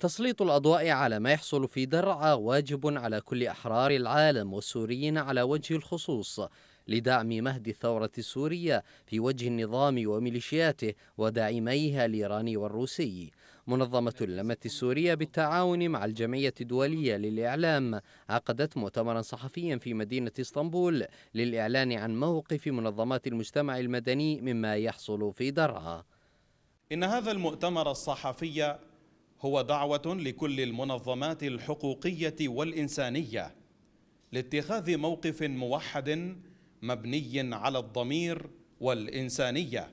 تسليط الأضواء على ما يحصل في درعا واجب على كل أحرار العالم والسوريين على وجه الخصوص لدعم مهد الثورة السورية في وجه النظام وميليشياته وداعميها الإيراني والروسي منظمة اللمة السورية بالتعاون مع الجمعية الدولية للإعلام عقدت مؤتمرا صحفيا في مدينة اسطنبول للإعلان عن موقف منظمات المجتمع المدني مما يحصل في درعا إن هذا المؤتمر الصحفي هو دعوة لكل المنظمات الحقوقية والإنسانية لاتخاذ موقف موحد مبني على الضمير والإنسانية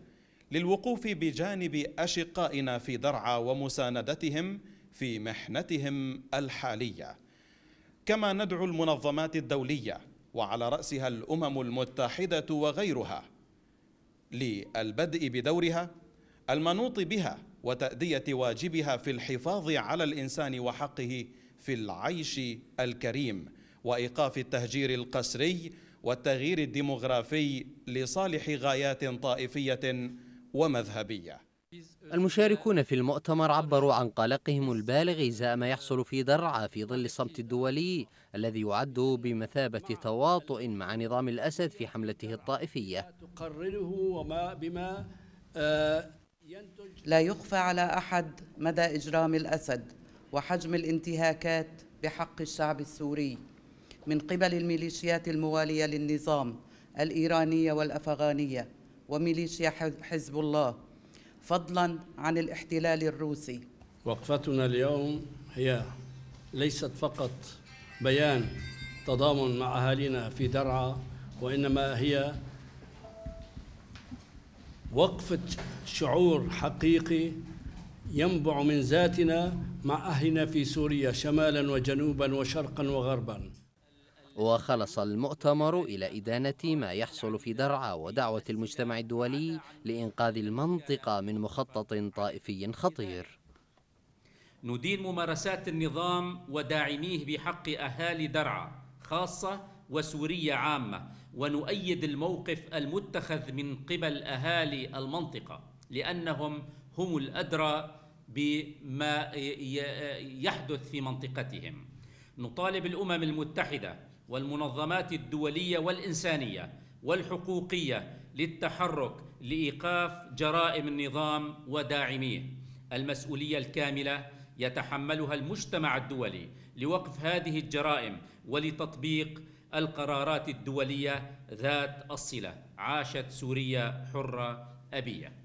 للوقوف بجانب أشقائنا في درعا ومساندتهم في محنتهم الحالية كما ندعو المنظمات الدولية وعلى رأسها الأمم المتحدة وغيرها للبدء بدورها المنوط بها وتأدية واجبها في الحفاظ على الإنسان وحقه في العيش الكريم وإيقاف التهجير القسري والتغيير الديمغرافي لصالح غايات طائفية ومذهبية المشاركون في المؤتمر عبروا عن قلقهم البالغ إزاء ما يحصل في درعا في ظل الصمت الدولي الذي يعد بمثابة تواطؤ مع نظام الأسد في حملته الطائفية تقرره وما بما آه، لا يخفى على احد مدى اجرام الاسد وحجم الانتهاكات بحق الشعب السوري من قبل الميليشيات المواليه للنظام الايرانيه والافغانيه وميليشيا حزب الله فضلا عن الاحتلال الروسي وقفتنا اليوم هي ليست فقط بيان تضامن مع اهالينا في درعا وانما هي وقفة شعور حقيقي ينبع من ذاتنا مع أهلنا في سوريا شمالا وجنوبا وشرقا وغربا وخلص المؤتمر إلى إدانة ما يحصل في درعا ودعوة المجتمع الدولي لإنقاذ المنطقة من مخطط طائفي خطير ندين ممارسات النظام وداعميه بحق أهالي درعا خاصة وسوريا عامة ونؤيد الموقف المتخذ من قبل اهالي المنطقه لانهم هم الادرى بما يحدث في منطقتهم نطالب الامم المتحده والمنظمات الدوليه والانسانيه والحقوقيه للتحرك لايقاف جرائم النظام وداعميه المسؤوليه الكامله يتحملها المجتمع الدولي لوقف هذه الجرائم ولتطبيق القرارات الدولية ذات الصلة عاشت سوريا حرة أبية